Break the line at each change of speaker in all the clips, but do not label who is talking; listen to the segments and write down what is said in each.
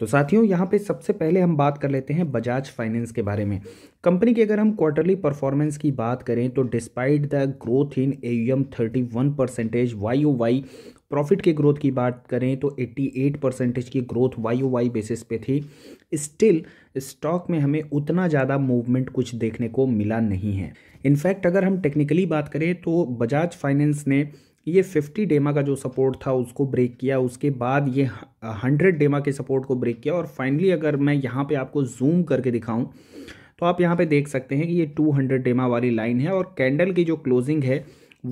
तो साथियों यहाँ पे सबसे पहले हम बात कर लेते हैं बजाज फाइनेंस के बारे में कंपनी की अगर हम क्वार्टरली परफॉर्मेंस की बात करें तो despite the growth in A M thirty one percentage Y O Y profit की ग्रोथ की बात करें तो 88 परसेंटेज की ग्रोथ वाई वाई बेसिस पे थी स्टिल स्टॉक में हमें उतना ज़्यादा मूवमेंट कुछ देखने को मिला नहीं है इनफैक्ट अगर हम टेक्निकली बात करें तो बजाज फाइनेंस ने ये 50 डेमा का जो सपोर्ट था उसको ब्रेक किया उसके बाद ये 100 डेमा के सपोर्ट को ब्रेक किया और फाइनली अगर मैं यहाँ पे आपको जूम करके दिखाऊं तो आप यहाँ पे देख सकते हैं कि ये 200 डेमा वाली लाइन है और कैंडल की जो क्लोजिंग है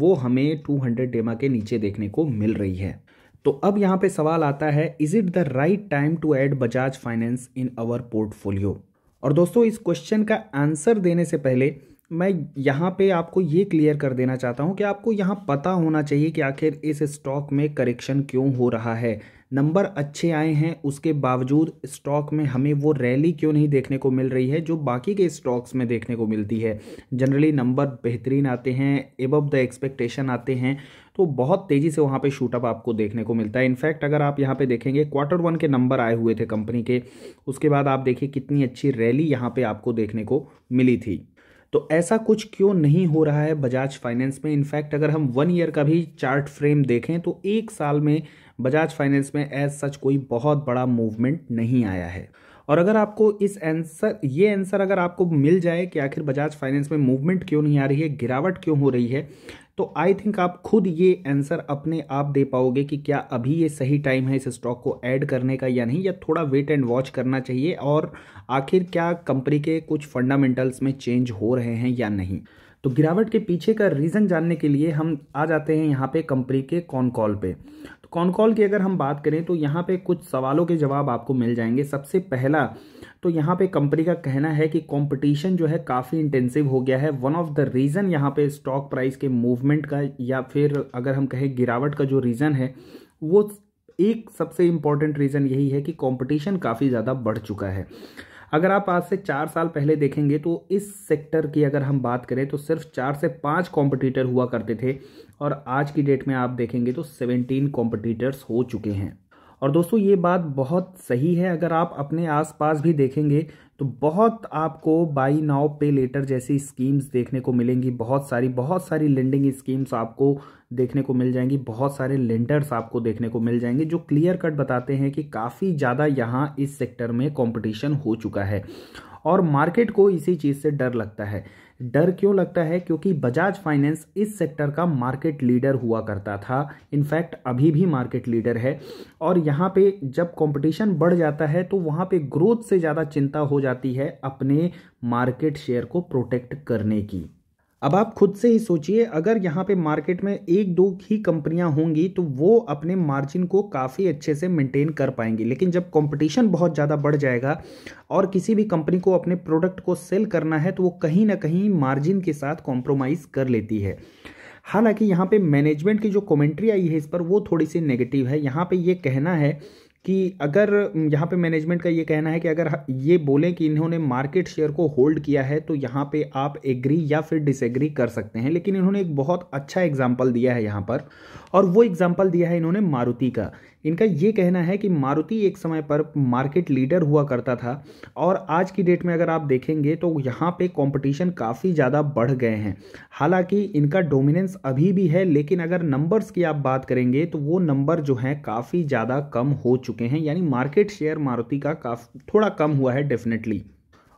वो हमें 200 डेमा के नीचे देखने को मिल रही है तो अब यहाँ पर सवाल आता है is it the right time to add Bajaj Finance in our portfolio और दोस्तों इस क्वेश्चन का आंसर देने से पहले मैं यहाँ पे आपको ये क्लियर कर देना चाहता हूँ कि आपको यहाँ पता होना चाहिए कि आखिर इस स्टॉक में करेक्शन क्यों हो रहा है नंबर अच्छे आए हैं उसके बावजूद स्टॉक में हमें वो रैली क्यों नहीं देखने को मिल रही है जो बाकी के स्टॉक्स में देखने को मिलती है जनरली नंबर बेहतरीन आते हैं एबव द एक्सपेक्टेशन आते हैं तो बहुत तेज़ी से वहाँ पे शूटअप आपको देखने को मिलता है इनफैक्ट अगर आप यहाँ पे देखेंगे क्वार्टर वन के नंबर आए हुए थे कंपनी के उसके बाद आप देखिए कितनी अच्छी रैली यहाँ पर आपको देखने को मिली थी तो ऐसा कुछ क्यों नहीं हो रहा है बजाज फाइनेंस में इनफैक्ट अगर हम वन ईयर का भी चार्ट फ्रेम देखें तो एक साल में बजाज फाइनेंस में एज सच कोई बहुत बड़ा मूवमेंट नहीं आया है और अगर आपको इस आंसर ये आंसर अगर आपको मिल जाए कि आखिर बजाज फाइनेंस में मूवमेंट क्यों नहीं आ रही है गिरावट क्यों हो रही है तो आई थिंक आप खुद ये आंसर अपने आप दे पाओगे कि क्या अभी ये सही टाइम है इस स्टॉक को ऐड करने का या नहीं या थोड़ा वेट एंड वॉच करना चाहिए और आखिर क्या कंपनी के कुछ फंडामेंटल्स में चेंज हो रहे हैं या नहीं तो गिरावट के पीछे का रीज़न जानने के लिए हम आ जाते हैं यहाँ पे कंपनी के कॉन कॉल पे तो कॉन कॉल की अगर हम बात करें तो यहाँ पे कुछ सवालों के जवाब आपको मिल जाएंगे सबसे पहला तो यहाँ पे कंपनी का कहना है कि कंपटीशन जो है काफ़ी इंटेंसिव हो गया है वन ऑफ द रीज़न यहाँ पे स्टॉक प्राइस के मूवमेंट का या फिर अगर हम कहें गिरावट का जो रीज़न है वो एक सबसे इम्पॉर्टेंट रीज़न यही है कि कॉम्पिटिशन काफ़ी ज़्यादा बढ़ चुका है अगर आप आज से चार साल पहले देखेंगे तो इस सेक्टर की अगर हम बात करें तो सिर्फ चार से पाँच कॉम्पिटिटर हुआ करते थे और आज की डेट में आप देखेंगे तो सेवनटीन कॉम्पिटिटर्स हो चुके हैं और दोस्तों ये बात बहुत सही है अगर आप अपने आसपास भी देखेंगे तो बहुत आपको बाई नाउ पे लेटर जैसी स्कीम्स देखने को मिलेंगी बहुत सारी बहुत सारी लेंडिंग स्कीम्स आपको देखने को मिल जाएंगी बहुत सारे लेंडर्स आपको देखने को मिल जाएंगे जो क्लियर कट बताते हैं कि काफ़ी ज़्यादा यहाँ इस सेक्टर में कंपटीशन हो चुका है और मार्केट को इसी चीज़ से डर लगता है डर क्यों लगता है क्योंकि बजाज फाइनेंस इस सेक्टर का मार्केट लीडर हुआ करता था इनफैक्ट अभी भी मार्केट लीडर है और यहाँ पे जब कंपटीशन बढ़ जाता है तो वहाँ पे ग्रोथ से ज़्यादा चिंता हो जाती है अपने मार्केट शेयर को प्रोटेक्ट करने की अब आप खुद से ही सोचिए अगर यहाँ पे मार्केट में एक दो ही कंपनियाँ होंगी तो वो अपने मार्जिन को काफ़ी अच्छे से मेंटेन कर पाएंगी लेकिन जब कंपटीशन बहुत ज़्यादा बढ़ जाएगा और किसी भी कंपनी को अपने प्रोडक्ट को सेल करना है तो वो कहीं ना कहीं मार्जिन के साथ कॉम्प्रोमाइज़ कर लेती है हालांकि यहाँ पे मैनेजमेंट की जो कमेंट्री आई है इस पर वो थोड़ी सी नेगेटिव है यहाँ पे ये कहना है कि अगर यहाँ पे मैनेजमेंट का ये कहना है कि अगर ये बोलें कि इन्होंने मार्केट शेयर को होल्ड किया है तो यहाँ पे आप एग्री या फिर डिसएग्री कर सकते हैं लेकिन इन्होंने एक बहुत अच्छा एग्जाम्पल दिया है यहाँ पर और वो एग्जाम्पल दिया है इन्होंने मारुति का इनका ये कहना है कि मारुति एक समय पर मार्केट लीडर हुआ करता था और आज की डेट में अगर आप देखेंगे तो यहाँ पे कंपटीशन काफ़ी ज़्यादा बढ़ गए हैं हालांकि इनका डोमिनेंस अभी भी है लेकिन अगर नंबर्स की आप बात करेंगे तो वो नंबर जो हैं काफ़ी ज़्यादा कम हो चुके हैं यानी मार्केट शेयर मारुति का काफ़ी थोड़ा कम हुआ है डेफिनेटली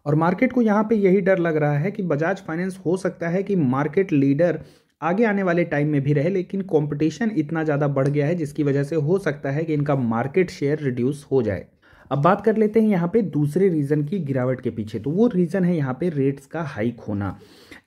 और मार्केट को यहाँ पे यही डर लग रहा है कि बजाज फाइनेंस हो सकता है कि मार्केट लीडर आगे आने वाले टाइम में भी रहे लेकिन कंपटीशन इतना ज़्यादा बढ़ गया है जिसकी वजह से हो सकता है कि इनका मार्केट शेयर रिड्यूस हो जाए अब बात कर लेते हैं यहाँ पे दूसरे रीज़न की गिरावट के पीछे तो वो रीज़न है यहाँ पे रेट्स का हाइक होना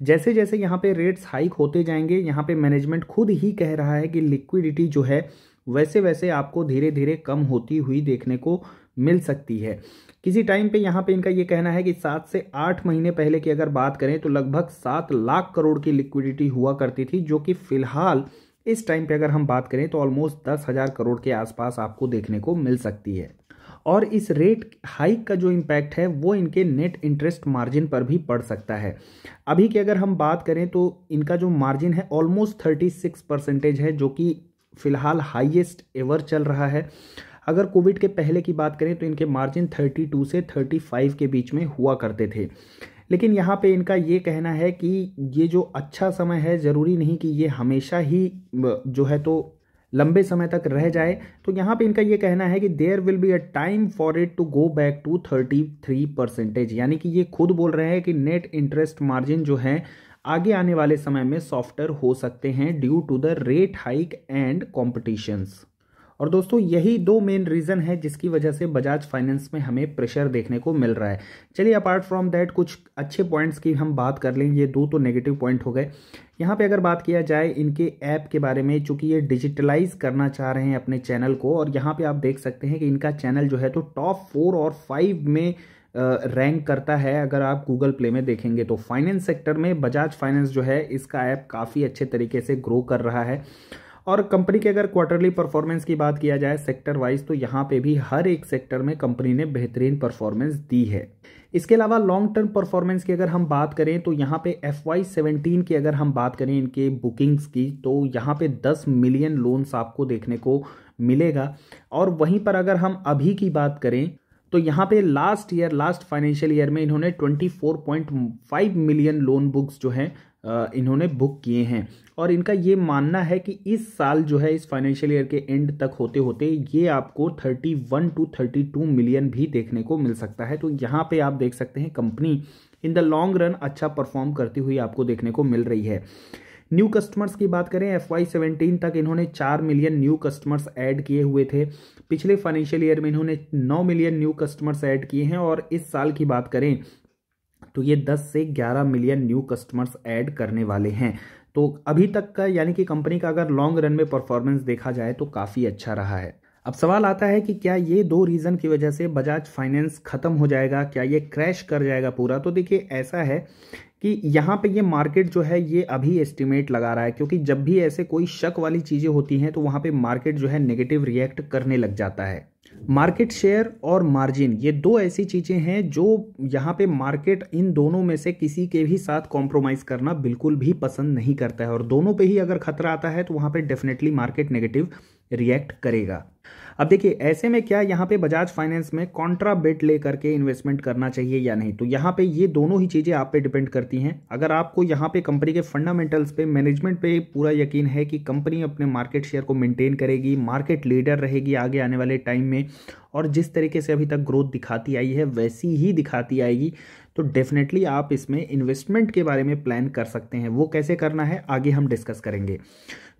जैसे जैसे यहाँ पे रेट्स हाइक होते जाएंगे यहाँ पे मैनेजमेंट खुद ही कह रहा है कि लिक्विडिटी जो है वैसे वैसे आपको धीरे धीरे कम होती हुई देखने को मिल सकती है किसी टाइम पे यहाँ पे इनका ये कहना है कि सात से आठ महीने पहले की अगर बात करें तो लगभग सात लाख करोड़ की लिक्विडिटी हुआ करती थी जो कि फिलहाल इस टाइम पे अगर हम बात करें तो ऑलमोस्ट दस हज़ार करोड़ के आसपास आपको देखने को मिल सकती है और इस रेट हाइक का जो इम्पैक्ट है वो इनके नेट इंटरेस्ट मार्जिन पर भी पड़ सकता है अभी की अगर हम बात करें तो इनका जो मार्जिन है ऑलमोस्ट थर्टी सिक्स परसेंटेज है जो कि फ़िलहाल हाइएस्ट एवर चल रहा है अगर कोविड के पहले की बात करें तो इनके मार्जिन 32 से 35 के बीच में हुआ करते थे लेकिन यहाँ पे इनका ये कहना है कि ये जो अच्छा समय है ज़रूरी नहीं कि ये हमेशा ही जो है तो लंबे समय तक रह जाए तो यहाँ पे इनका ये कहना है कि there will be a time for it to go back to thirty three percentage यानी कि ये खुद बोल रहे हैं कि नेट इंटरेस्ट मार्जिन जो है आगे आने वाले समय में सॉफ्टर हो सकते हैं due to the rate hike and competitions और दोस्तों यही दो मेन रीज़न है जिसकी वजह से बजाज फाइनेंस में हमें प्रेशर देखने को मिल रहा है चलिए अपार्ट फ्रॉम दैट कुछ अच्छे पॉइंट्स की हम बात कर लें ये दो तो नेगेटिव पॉइंट हो गए यहाँ पे अगर बात किया जाए इनके ऐप के बारे में चूंकि ये डिजिटलाइज करना चाह रहे हैं अपने चैनल को और यहाँ पे आप देख सकते हैं कि इनका चैनल जो है तो टॉप फोर और फाइव में रैंक करता है अगर आप गूगल प्ले में देखेंगे तो फाइनेंस सेक्टर में बजाज फाइनेंस जो है इसका ऐप काफ़ी अच्छे तरीके से ग्रो कर रहा है और कंपनी के अगर क्वार्टरली परफॉर्मेंस की बात किया जाए सेक्टर वाइज तो यहाँ पे भी हर एक सेक्टर में कंपनी ने बेहतरीन परफॉर्मेंस दी है इसके अलावा लॉन्ग टर्म परफॉर्मेंस की अगर हम बात करें तो यहाँ पे एफ वाई सेवेंटीन की अगर हम बात करें इनके बुकिंग्स की तो यहाँ पे दस मिलियन लोन्स आपको देखने को मिलेगा और वहीं पर अगर हम अभी की बात करें तो यहाँ पे last year last financial year में इन्होंने 24.5 मिलियन लोन बुक्स जो हैं इन्होंने बुक किए हैं और इनका ये मानना है कि इस साल जो है इस फाइनेंशियल ईयर के एंड तक होते होते ये आपको 31 टू 32 मिलियन भी देखने को मिल सकता है तो यहाँ पे आप देख सकते हैं company in the long run अच्छा परफॉर्म करती हुई आपको देखने को मिल रही है न्यू कस्टमर्स की बात करें एफ वाई सेवेंटीन तक इन्होंने चार मिलियन न्यू कस्टमर्स ऐड किए हुए थे पिछले फाइनेंशियल ईयर में इन्होंने नौ मिलियन न्यू कस्टमर्स ऐड किए हैं और इस साल की बात करें तो ये 10 से 11 मिलियन न्यू कस्टमर्स ऐड करने वाले हैं तो अभी तक का यानी कि कंपनी का अगर लॉन्ग रन में परफॉर्मेंस देखा जाए तो काफ़ी अच्छा रहा है अब सवाल आता है कि क्या ये दो रीज़न की वजह से बजाज फाइनेंस ख़त्म हो जाएगा क्या ये क्रैश कर जाएगा पूरा तो देखिए ऐसा है कि यहाँ पे ये मार्केट जो है ये अभी एस्टिमेट लगा रहा है क्योंकि जब भी ऐसे कोई शक वाली चीज़ें होती हैं तो वहाँ पे मार्केट जो है नेगेटिव रिएक्ट करने लग जाता है मार्केट शेयर और मार्जिन ये दो ऐसी चीज़ें हैं जो यहाँ पे मार्केट इन दोनों में से किसी के भी साथ कॉम्प्रोमाइज़ करना बिल्कुल भी पसंद नहीं करता है और दोनों पे ही अगर खतरा आता है तो वहाँ पे डेफिनेटली मार्केट नेगेटिव रिएक्ट करेगा अब देखिए ऐसे में क्या यहाँ पे बजाज फाइनेंस में कॉन्ट्रा बेट ले करके इन्वेस्टमेंट करना चाहिए या नहीं तो यहाँ पे ये दोनों ही चीज़ें आप पे डिपेंड करती हैं अगर आपको यहाँ पे कंपनी के फंडामेंटल्स पे मैनेजमेंट पे पूरा यकीन है कि कंपनी अपने मार्केट शेयर को मेंटेन करेगी मार्केट लीडर रहेगी आगे आने वाले टाइम में और जिस तरीके से अभी तक ग्रोथ दिखाती आई है वैसी ही दिखाती आएगी तो डेफिनेटली आप इसमें इन्वेस्टमेंट के बारे में प्लान कर सकते हैं वो कैसे करना है आगे हम डिस्कस करेंगे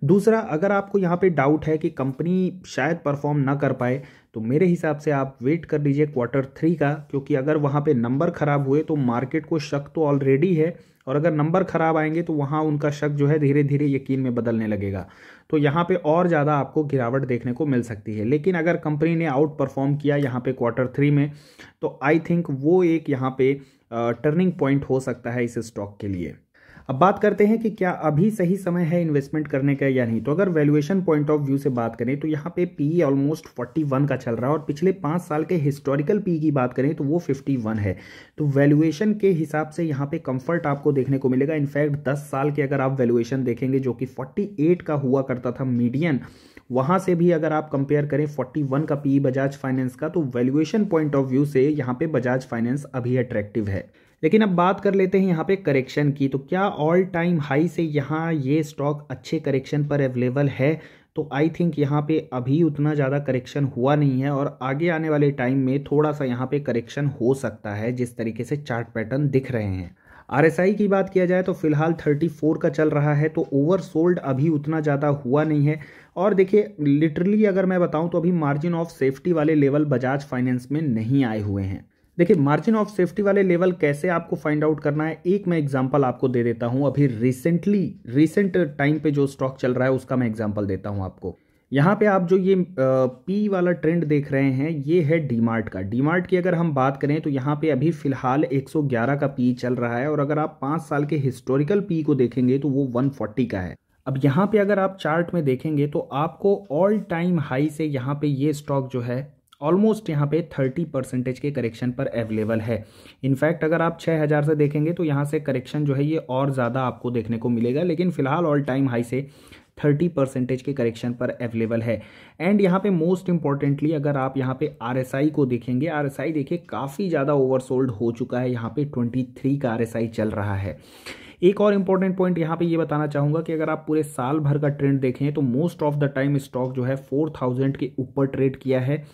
दूसरा अगर आपको यहाँ पे डाउट है कि कंपनी शायद परफॉर्म ना कर पाए तो मेरे हिसाब से आप वेट कर लीजिए क्वार्टर थ्री का क्योंकि अगर वहाँ पे नंबर ख़राब हुए तो मार्केट को शक तो ऑलरेडी है और अगर नंबर ख़राब आएंगे तो वहाँ उनका शक जो है धीरे धीरे यकीन में बदलने लगेगा तो यहाँ पे और ज़्यादा आपको गिरावट देखने को मिल सकती है लेकिन अगर कंपनी ने आउट परफॉर्म किया यहाँ पे क्वार्टर थ्री में तो आई थिंक वो एक यहाँ पे टर्निंग पॉइंट हो सकता है इस स्टॉक के लिए अब बात करते हैं कि क्या अभी सही समय है इन्वेस्टमेंट करने का या नहीं तो अगर वैल्यूएशन पॉइंट ऑफ व्यू से बात करें तो यहाँ पे पी ऑलमोस्ट 41 का चल रहा है और पिछले पाँच साल के हिस्टोरिकल पी e की बात करें तो वो 51 है तो वैल्यूएशन के हिसाब से यहाँ पे कंफर्ट आपको देखने को मिलेगा इनफैक्ट दस साल के अगर आप वैल्यूएशन देखेंगे जो कि फोर्टी का हुआ करता था मीडियन वहाँ से भी अगर आप कंपेयर करें फोर्टी का पी बजाज फाइनेंस का तो वैल्यूएशन पॉइंट ऑफ व्यू से यहाँ पे बजाज फाइनेंस अभी अट्रैक्टिव है लेकिन अब बात कर लेते हैं यहाँ पे करेक्शन की तो क्या ऑल टाइम हाई से यहाँ ये स्टॉक अच्छे करेक्शन पर अवेलेबल है तो आई थिंक यहाँ पे अभी उतना ज़्यादा करेक्शन हुआ नहीं है और आगे आने वाले टाइम में थोड़ा सा यहाँ पे करेक्शन हो सकता है जिस तरीके से चार्ट पैटर्न दिख रहे हैं आरएसआई की बात किया जाए तो फिलहाल 34 का चल रहा है तो ओवरसोल्ड अभी उतना ज़्यादा हुआ नहीं है और देखिए लिटरली अगर मैं बताऊं तो अभी मार्जिन ऑफ सेफ्टी वाले लेवल बजाज फाइनेंस में नहीं आए हुए हैं देखिए मार्जिन ऑफ सेफ्टी वाले लेवल कैसे आपको फाइंड आउट करना है एक मैं एग्जांपल आपको दे देता हूं अभी रिसेंटली रिसेंट टाइम पे जो स्टॉक चल रहा है उसका मैं एग्जांपल देता हूं आपको यहां पे आप जो ये पी वाला ट्रेंड देख रहे हैं ये है डीमार्ट का डीमार्ट की अगर हम बात करें तो यहाँ पे अभी फिलहाल एक का पी चल रहा है और अगर आप पाँच साल के हिस्टोरिकल पी को देखेंगे तो वो वन का है अब यहाँ पे अगर आप चार्ट में देखेंगे तो आपको ऑल टाइम हाई से यहाँ पे ये स्टॉक जो है ऑलमोस्ट यहाँ पे थर्टी परसेंटेज के करेक्शन पर अवेलेबल है इनफैक्ट अगर आप छः हज़ार से देखेंगे तो यहाँ से करेक्शन जो है ये और ज़्यादा आपको देखने को मिलेगा लेकिन फिलहाल ऑल टाइम हाई से थर्टी परसेंटेज के करेक्शन पर अवेलेबल है एंड यहाँ पे मोस्ट इंपॉर्टेंटली अगर आप यहाँ पे आर को देखेंगे आरएसआई देखिए काफ़ी ज़्यादा ओवरसोल्ड हो चुका है यहाँ पे 23 का आर चल रहा है एक और इंपॉर्टेंट पॉइंट यहाँ पे ये बताना चाहूंगा कि अगर आप पूरे साल भर का ट्रेंड देखें तो most of the time stock जो है फोर थाउजेंड के ऊपर ट्रेड किया है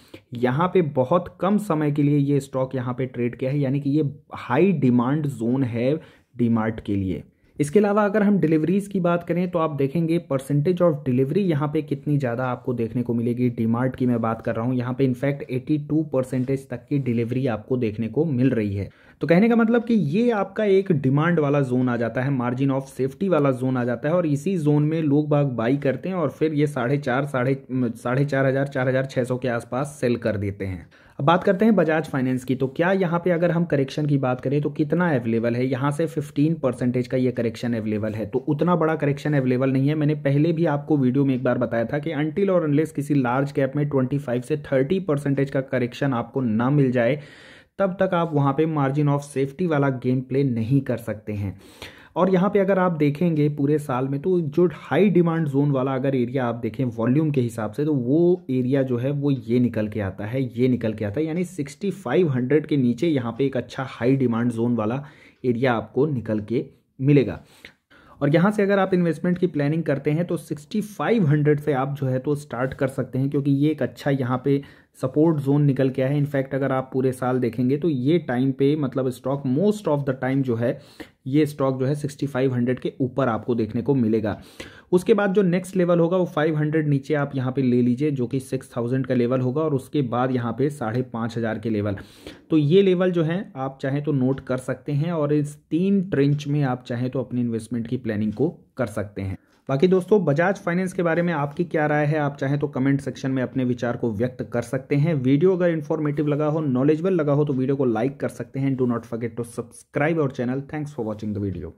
यहां पे बहुत कम समय के लिए ये स्टॉक यहाँ पे ट्रेड किया है यानी कि ये हाई डिमांड जोन है डीमार्ट के लिए इसके अलावा अगर हम डिलीवरीज़ की बात करें तो आप देखेंगे परसेंटेज ऑफ डिलीवरी यहाँ पे कितनी ज़्यादा आपको देखने को मिलेगी डीमार्ट की मैं बात कर रहा हूँ यहाँ पे इनफैक्ट 82 परसेंटेज तक की डिलीवरी आपको देखने को मिल रही है तो कहने का मतलब कि ये आपका एक डिमांड वाला जोन आ जाता है मार्जिन ऑफ सेफ्टी वाला जोन आ जाता है और इसी जोन में लोग बाग बाई करते हैं और फिर ये साढ़े चार साढ़े साढ़े चार हज़ार चार हज़ार छः सौ के आसपास सेल कर देते हैं अब बात करते हैं बजाज फाइनेंस की तो क्या यहाँ पे अगर हम करेक्शन की बात करें तो कितना अवेलेबल है यहाँ से 15 परसेंटेज का ये करेक्शन अवेलेबल है तो उतना बड़ा करेक्शन अवेलेबल नहीं है मैंने पहले भी आपको वीडियो में एक बार बताया था कि अनटिल और अनलेस किसी लार्ज कैप में 25 से 30 परसेंटेज का करेक्शन आपको ना मिल जाए तब तक आप वहाँ पे मार्जिन ऑफ सेफ्टी वाला गेम प्ले नहीं कर सकते हैं और यहाँ पे अगर आप देखेंगे पूरे साल में तो जो हाई डिमांड जोन वाला अगर एरिया आप देखें वॉल्यूम के हिसाब से तो वो एरिया जो है वो ये निकल के आता है ये निकल के आता है यानी 6500 के नीचे यहाँ पे एक अच्छा हाई डिमांड जोन वाला एरिया आपको निकल के मिलेगा और यहाँ से अगर आप इन्वेस्टमेंट की प्लानिंग करते हैं तो 6500 से आप जो है तो स्टार्ट कर सकते हैं क्योंकि ये एक अच्छा यहाँ पे सपोर्ट जोन निकल के आया है इनफैक्ट अगर आप पूरे साल देखेंगे तो ये टाइम पे मतलब stock most of the time जो है ये स्टॉक जो है 6500 के ऊपर आपको देखने को मिलेगा उसके बाद जो नेक्स्ट लेवल होगा वो 500 नीचे आप यहाँ पे ले लीजिए जो कि 6000 का लेवल होगा और उसके बाद यहाँ पे साढ़े पाँच हज़ार के लेवल तो ये लेवल जो है आप चाहें तो नोट कर सकते हैं और इस तीन ट्रेंच में आप चाहें तो अपने इन्वेस्टमेंट की प्लानिंग को कर सकते हैं बाकी दोस्तों बजाज फाइनेंस के बारे में आपकी क्या राय है आप चाहें तो कमेंट सेक्शन में अपने विचार को व्यक्त कर सकते हैं वीडियो अगर इन्फॉर्मेटिव लगा हो नॉलेजबल लगा हो तो वीडियो को लाइक कर सकते हैं do not forget to subscribe our channel thanks for watching the video